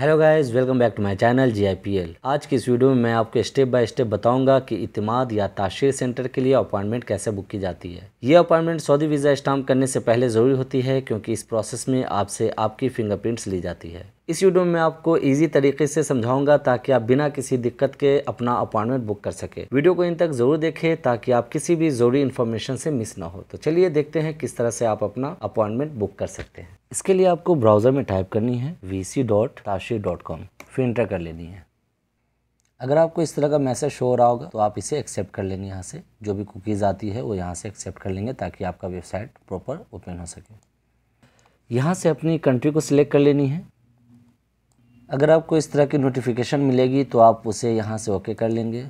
hello guys welcome back to my channel GIPL आज की इस वीडियो में मैं आपको स्टेप बाय स्टेप बताऊंगा कि इतमाद या ताशीर सेंटर के लिए अपॉइंटमेंट कैसे बुक की जाती है ये अपॉइंटमेंट सऊदी वीज़ा स्टाम्प करने से पहले ज़रूरी होती है क्योंकि इस प्रोसेस में आपसे आपकी फिंगरप्रिंट्स ली जाती है इस वीडियो में आपको इजी तरीके से समझाऊंगा ताकि आप बिना किसी दिक्कत के अपना अपॉइंटमेंट बुक कर सके वीडियो को इन तक जरूर देखें ताकि आप किसी भी जरूरी इन्फॉर्मेशन से मिस ना हो तो चलिए देखते हैं किस तरह से आप अपना अपॉइंटमेंट बुक कर सकते हैं इसके लिए आपको ब्राउजर में टाइप करनी है वी सी डॉट ताशी डॉट कॉम फिर इंटर कर लेनी है अगर आपको इस तरह का मैसेज शो हो रहा होगा तो आप इसे एक्सेप्ट कर लेंगे यहाँ से जो भी कुकीज़ आती है वो यहाँ से एक्सेप्ट कर लेंगे ताकि आपका वेबसाइट प्रॉपर ओपन हो सके यहाँ से अपनी कंट्री को सिलेक्ट कर लेनी है अगर आपको इस तरह की नोटिफिकेशन मिलेगी तो आप उसे यहाँ से ओके कर लेंगे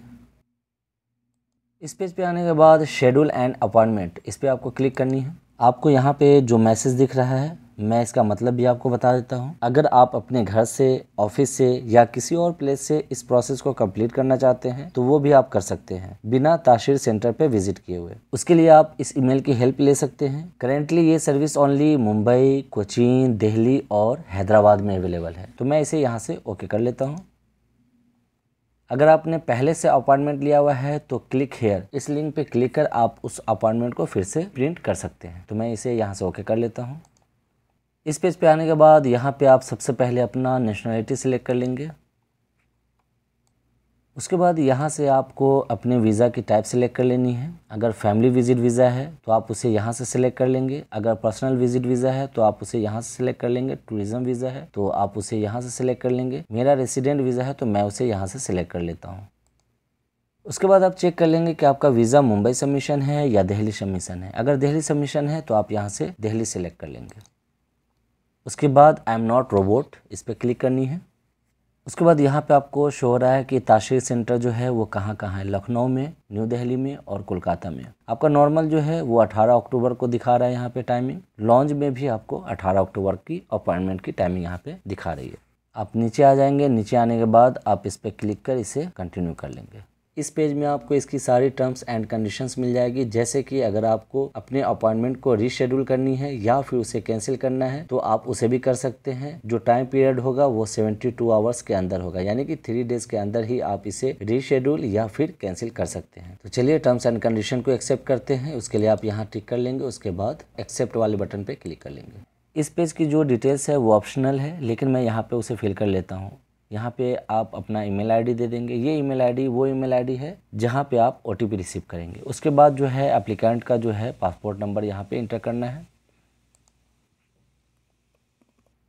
इस पेज पे आने के बाद शेड्यूल एंड अपॉइंटमेंट इस पर आपको क्लिक करनी है आपको यहाँ पे जो मैसेज दिख रहा है मैं इसका मतलब भी आपको बता देता हूँ अगर आप अपने घर से ऑफिस से या किसी और प्लेस से इस प्रोसेस को कंप्लीट करना चाहते हैं तो वो भी आप कर सकते हैं बिना ताशिर सेंटर पे विजिट किए हुए उसके लिए आप इस ईमेल की हेल्प ले सकते हैं करेंटली ये सर्विस ओनली मुंबई कोचीन दिल्ली और हैदराबाद में अवेलेबल है तो मैं इसे यहाँ से ओके कर लेता हूँ अगर आपने पहले से अपॉइंटमेंट लिया हुआ है तो क्लिक हेयर इस लिंक पे क्लिक कर आप उस अपॉइंटमेंट को फिर से प्रिंट कर सकते हैं तो मैं इसे यहाँ से ओके कर लेता हूँ इस पेज पे आने के बाद यहाँ पे आप सबसे पहले अपना नेशनलिटी सेलेक्ट कर लेंगे उसके बाद यहाँ से आपको अपने वीज़ा की टाइप सेलेक्ट कर लेनी है अगर फैमिली विजिट वीज़ा है तो आप उसे यहाँ से सिलेक्ट कर लेंगे अगर पर्सनल विजिट वीज़ा है तो आप उसे यहाँ से सिलेक्ट कर लेंगे टूरिज्म वीज़ा है तो आप उसे यहाँ से सिलेक्ट कर लेंगे मेरा रेसिडेंट वीज़ा है तो मैं उसे यहाँ से सिलेक्ट कर लेता हूँ उसके बाद आप चेक कर लेंगे कि आपका वीज़ा मुंबई सबमिशन है या दिल्ली सबमिशन है अगर दिल्ली सबमिशन है तो आप यहाँ से दिल्ली सेलेक्ट कर लेंगे उसके बाद आई एम नॉट रोबोट इस पर क्लिक करनी है उसके बाद यहाँ पे आपको शो हो रहा है कि ताशीर सेंटर जो है वो कहाँ कहाँ है लखनऊ में न्यू दिल्ली में और कोलकाता में आपका नॉर्मल जो है वो 18 अक्टूबर को दिखा रहा है यहाँ पे टाइमिंग लॉन्च में भी आपको 18 अक्टूबर की अपॉइंटमेंट की टाइमिंग यहाँ पे दिखा रही है आप नीचे आ जाएंगे नीचे आने के बाद आप इस पर क्लिक कर इसे कंटिन्यू कर लेंगे इस पेज में आपको इसकी सारी टर्म्स एंड कंडीशंस मिल जाएगी जैसे कि अगर आपको अपने अपॉइंटमेंट को रीशेड्यूल करनी है या फिर उसे कैंसिल करना है तो आप उसे भी कर सकते हैं जो टाइम पीरियड होगा वो 72 आवर्स के अंदर होगा यानी कि थ्री डेज के अंदर ही आप इसे रीशेड्यूल या फिर कैंसिल कर सकते हैं तो चलिए टर्म्स एंड कंडीशन को एक्सेप्ट करते हैं उसके लिए आप यहाँ टिक कर लेंगे उसके बाद एक्सेप्ट वाले बटन पर क्लिक कर लेंगे इस पेज की जो डिटेल्स है वो ऑप्शनल है लेकिन मैं यहाँ पे उसे फिल कर लेता हूँ यहाँ पे आप अपना ईमेल आईडी दे देंगे ये ईमेल आईडी वो ईमेल आईडी है जहाँ पे आप ओ रिसीव करेंगे उसके बाद जो है एप्लीकेंट का जो है पासपोर्ट नंबर यहाँ पे इंटर करना है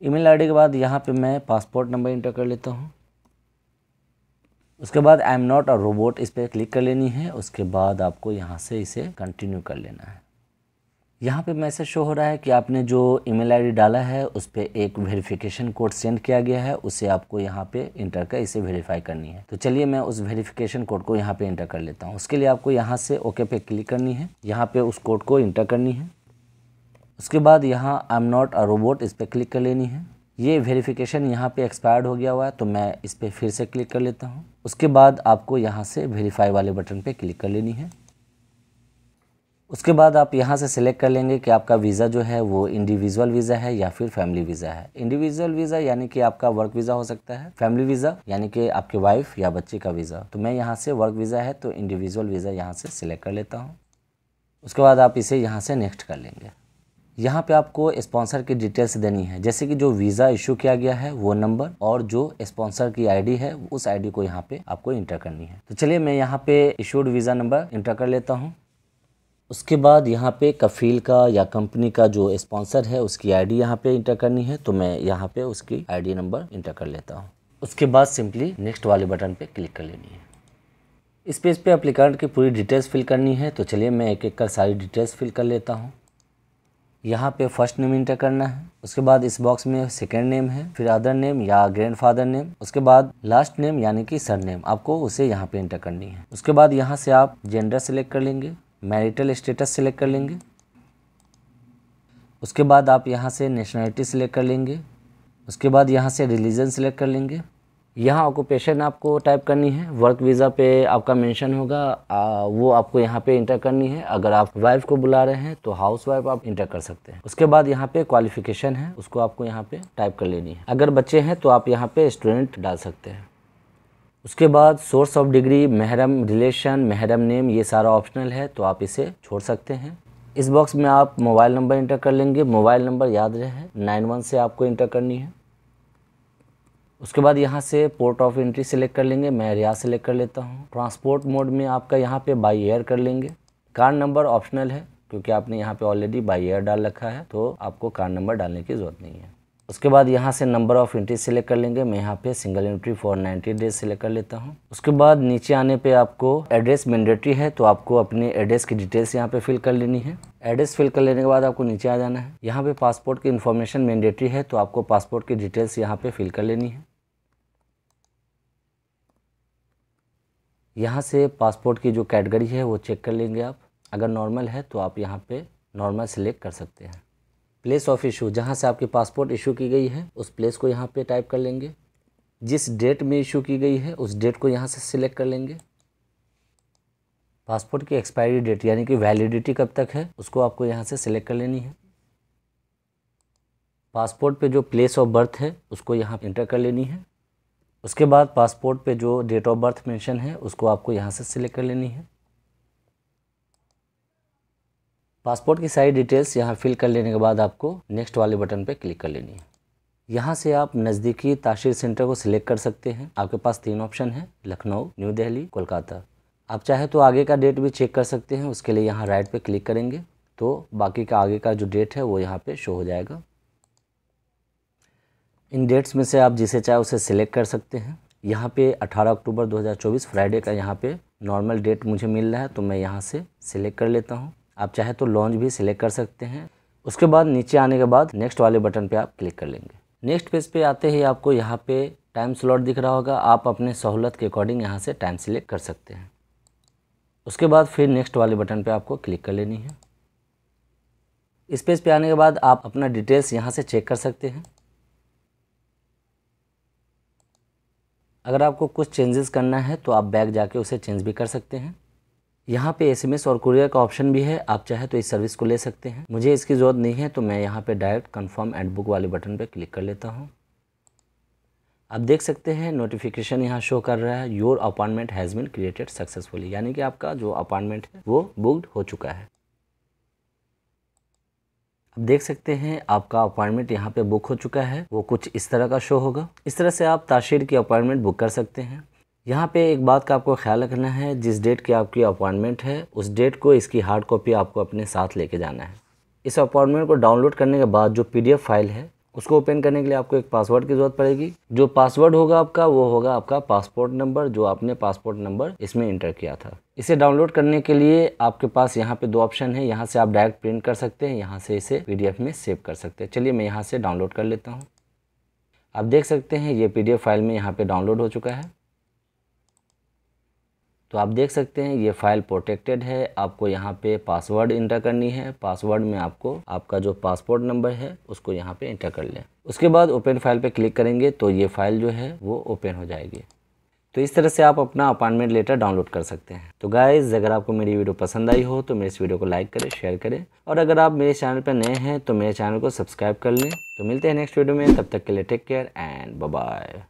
ईमेल आईडी के बाद यहाँ पे मैं पासपोर्ट नंबर इंटर कर लेता हूँ उसके बाद I am not a robot इस पर क्लिक कर लेनी है उसके बाद आपको यहाँ से इसे कंटिन्यू कर लेना है यहाँ पे मैसेज शो हो रहा है कि आपने जो ईमेल आईडी डाला है उस पर एक वेरिफिकेशन कोड सेंड किया गया है उसे आपको यहाँ पे इंटर कर इसे वेरीफाई करनी है तो चलिए मैं उस वेरिफिकेशन कोड को यहाँ पे इंटर कर लेता हूँ उसके लिए आपको यहाँ से ओके पे क्लिक करनी है यहाँ पे उस कोड को इंटर करनी है उसके बाद यहाँ I am not a robot इस पर क्लिक कर लेनी है ये वेरीफ़िकेशन यहाँ पे एक्सपायर्ड हो गया हुआ है तो मैं इस पर फिर से क्लिक कर लेता हूँ उसके बाद आपको यहाँ से वेरीफाई वाले बटन पर क्लिक कर लेनी है उसके बाद आप यहाँ से सिलेक्ट कर लेंगे कि आपका वीज़ा जो है वो इंडिविजुअल वीज़ा है या फिर फैमिली वीज़ा है इंडिविजुअल वीज़ा यानी कि आपका वर्क वीज़ा हो सकता है फैमिली वीज़ा यानी कि आपके वाइफ या बच्चे का वीज़ा तो मैं यहाँ से वर्क वीज़ा है तो इंडिविजुअल वीज़ा यहाँ से सिलेक्ट कर लेता हूँ उसके बाद आप इसे यहाँ से नेक्स्ट कर लेंगे यहाँ पे आपको स्पॉन्सर की डिटेल्स देनी है जैसे कि जो वीज़ा इशू किया गया है वो नंबर और जो स्पॉन्सर की आईडी है उस आईडी को यहाँ पे आपको इंटर करनी है तो चलिए मैं यहाँ पे इशूड वीज़ा नंबर इंटर कर लेता हूँ उसके बाद यहाँ पे कफ़ील का या कंपनी का जो स्पॉन्सर है उसकी आईडी यहाँ पे इंटर करनी है तो मैं यहाँ पे उसकी आईडी नंबर इंटर कर लेता हूँ उसके बाद सिंपली नेक्स्ट वाले बटन पे क्लिक कर लेनी है इस पेज पे अप्लीकेंट की पूरी डिटेल्स फिल करनी है तो चलिए मैं एक एक कर सारी डिटेल्स फिल कर लेता हूँ यहाँ पे फर्स्ट नेम इंटर करना है उसके बाद इस बॉक्स में सेकेंड नेम है फिर अदर नेम या ग्रैंडफादर नेम उसके बाद लास्ट नेम यानी कि सर नेम आपको उसे यहाँ पे इंटर करनी है उसके बाद यहाँ से आप जेंडर सेलेक्ट कर लेंगे मैरिटल स्टेटस सिलेक्ट कर लेंगे उसके बाद आप यहाँ से नेशनलिटी सिलेक्ट कर लेंगे उसके बाद यहाँ से रिलीजन सिलेक्ट कर लेंगे यहाँ ऑक्यूपेशन आपको टाइप करनी है वर्क वीज़ा पे आपका मेंशन होगा आ, वो आपको यहाँ पे इंटर करनी है अगर आप वाइफ को बुला रहे हैं तो हाउस वाइफ आप इंटर कर सकते हैं उसके बाद यहाँ पे क्वालिफिकेशन है उसको आपको यहाँ पे टाइप कर लेनी है अगर बच्चे हैं तो आप यहाँ पे स्टूडेंट डाल सकते हैं उसके बाद सोर्स ऑफ डिग्री महरम रिलेशन महरम नेम ये सारा ऑप्शनल है तो आप इसे छोड़ सकते हैं इस बॉक्स में आप मोबाइल नंबर इंटर कर लेंगे मोबाइल नंबर याद रहे नाइन वन से आपको इंटर करनी है उसके बाद यहाँ से पोर्ट ऑफ एंट्री सेलेक्ट कर लेंगे मैं रियाज सेलेक्ट कर लेता हूँ ट्रांसपोर्ट मोड में आपका यहाँ पे बाई एयर कर लेंगे कार नंबर ऑप्शनल है क्योंकि आपने यहाँ पे ऑलरेडी बाई एयर डाल रखा है तो आपको कार नंबर डालने की ज़रूरत नहीं है उसके बाद यहाँ से नंबर ऑफ़ एंट्री सेलेक्ट कर लेंगे मैं यहाँ पे single entry for 90 days select कर लेता हूँ उसके बाद नीचे आने पे आपको एड्रेस मैंडेटरी है तो आपको अपने एड्रेस की डिटेल्स यहाँ पे फिल कर लेनी है एड्रेस फिल कर लेने के बाद आपको नीचे आ जाना है यहाँ पे पासपोर्ट की इन्फॉर्मेशन मैंडेटरी है तो आपको पासपोर्ट की डिटेल्स यहाँ पर फिल कर लेनी है यहाँ से पासपोर्ट की जो कैटेगरी है वो चेक कर लेंगे आप अगर नॉर्मल है तो आप यहाँ पर नॉर्मल सेलेक्ट कर सकते हैं प्लेस ऑफ इशू जहाँ से आपकी पासपोर्ट इशू की गई है उस प्लेस को यहाँ पे टाइप कर लेंगे जिस डेट में इशू की गई है उस डेट को यहाँ से सिलेक्ट कर लेंगे पासपोर्ट की एक्सपायरी डेट यानी कि वैलिडिटी कब तक है उसको आपको यहाँ से सिलेक्ट कर लेनी है पासपोर्ट पे जो प्लेस ऑफ बर्थ है उसको यहाँ इंटर कर लेनी है उसके बाद पासपोर्ट पे जो डेट ऑफ बर्थ मेंशन है उसको आपको यहाँ से सिलेक्ट कर लेनी है पासपोर्ट की सारी डिटेल्स यहाँ फिल कर लेने के बाद आपको नेक्स्ट वाले बटन पर क्लिक कर लेनी है यहाँ से आप नज़दीकी ताशीर सेंटर को सिलेक्ट कर सकते हैं आपके पास तीन ऑप्शन है लखनऊ न्यू दिल्ली कोलकाता आप चाहे तो आगे का डेट भी चेक कर सकते हैं उसके लिए यहाँ राइट पे क्लिक करेंगे तो बाकी का आगे का जो डेट है वो यहाँ पे शो हो जाएगा इन डेट्स में से आप जिसे चाहे उसे सिलेक्ट कर सकते हैं यहाँ पे 18 अक्टूबर 2024 फ्राइडे का यहाँ पे नॉर्मल डेट मुझे मिल रहा है तो मैं यहाँ से सिलेक्ट कर लेता हूँ आप चाहे तो लॉन्च भी सिलेक्ट कर सकते हैं उसके बाद नीचे आने के बाद नेक्स्ट वाले बटन पे आप क्लिक कर लेंगे नेक्स्ट पेज पे आते ही आपको यहाँ पे टाइम स्लॉट दिख रहा होगा आप अपने सहूलत के अकॉर्डिंग यहाँ से टाइम सिलेक्ट कर सकते हैं उसके बाद फिर नेक्स्ट वाले बटन पर आपको क्लिक कर लेनी है इस पेज पर आने के बाद आप अपना डिटेल्स यहाँ से चेक कर सकते हैं अगर आपको कुछ चेंजेस करना है तो आप बैग जाके उसे चेंज भी कर सकते हैं यहाँ पे एसएमएस और कुरियर का ऑप्शन भी है आप चाहे तो इस सर्विस को ले सकते हैं मुझे इसकी ज़रूरत नहीं है तो मैं यहाँ पे डायरेक्ट कंफर्म एंड बुक वाले बटन पे क्लिक कर लेता हूँ आप देख सकते हैं नोटिफिकेशन यहाँ शो कर रहा है your appointment has been created successfully यानी कि आपका जो अपॉइंटमेंट है वो बुकड हो चुका है आप देख सकते हैं आपका अपॉइंटमेंट यहाँ पे बुक हो चुका है वो कुछ इस तरह का शो होगा इस तरह से आप ताशीर की अपॉइंटमेंट बुक कर सकते हैं यहाँ पे एक बात का आपको ख्याल रखना है जिस डेट की आपकी अपॉइंटमेंट है उस डेट को इसकी हार्ड कॉपी आपको अपने साथ लेके जाना है इस अपॉइंटमेंट को डाउनलोड करने के बाद जो पीडीएफ फाइल है उसको ओपन करने के लिए आपको एक पासवर्ड की ज़रूरत पड़ेगी जो पासवर्ड होगा आपका वो होगा आपका पासपोर्ट नंबर जो आपने पासपोर्ट नंबर इसमें इंटर किया था इसे डाउनलोड करने के लिए आपके पास यहाँ पे दो ऑप्शन है यहाँ से आप डायरेक्ट प्रिंट कर सकते हैं यहाँ से इसे पी में सेव कर सकते हैं चलिए मैं यहाँ से डाउनलोड कर लेता हूँ आप देख सकते हैं ये पी फाइल में यहाँ पर डाउनलोड हो चुका है तो आप देख सकते हैं ये फाइल प्रोटेक्टेड है आपको यहाँ पे पासवर्ड इंटर करनी है पासवर्ड में आपको आपका जो पासपोर्ट नंबर है उसको यहाँ पे इंटर कर लें उसके बाद ओपन फाइल पे क्लिक करेंगे तो ये फाइल जो है वो ओपन हो जाएगी तो इस तरह से आप अपना अपॉइंटमेंट लेटर डाउनलोड कर सकते हैं तो गाइज अगर आपको मेरी वीडियो पसंद आई हो तो मेरे इस वीडियो को लाइक करें शेयर करें और अगर आप मेरे चैनल पर नए हैं तो मेरे चैनल को सब्सक्राइब कर लें तो मिलते हैं नेक्स्ट वीडियो में तब तक के लिए टेक केयर एंड बाय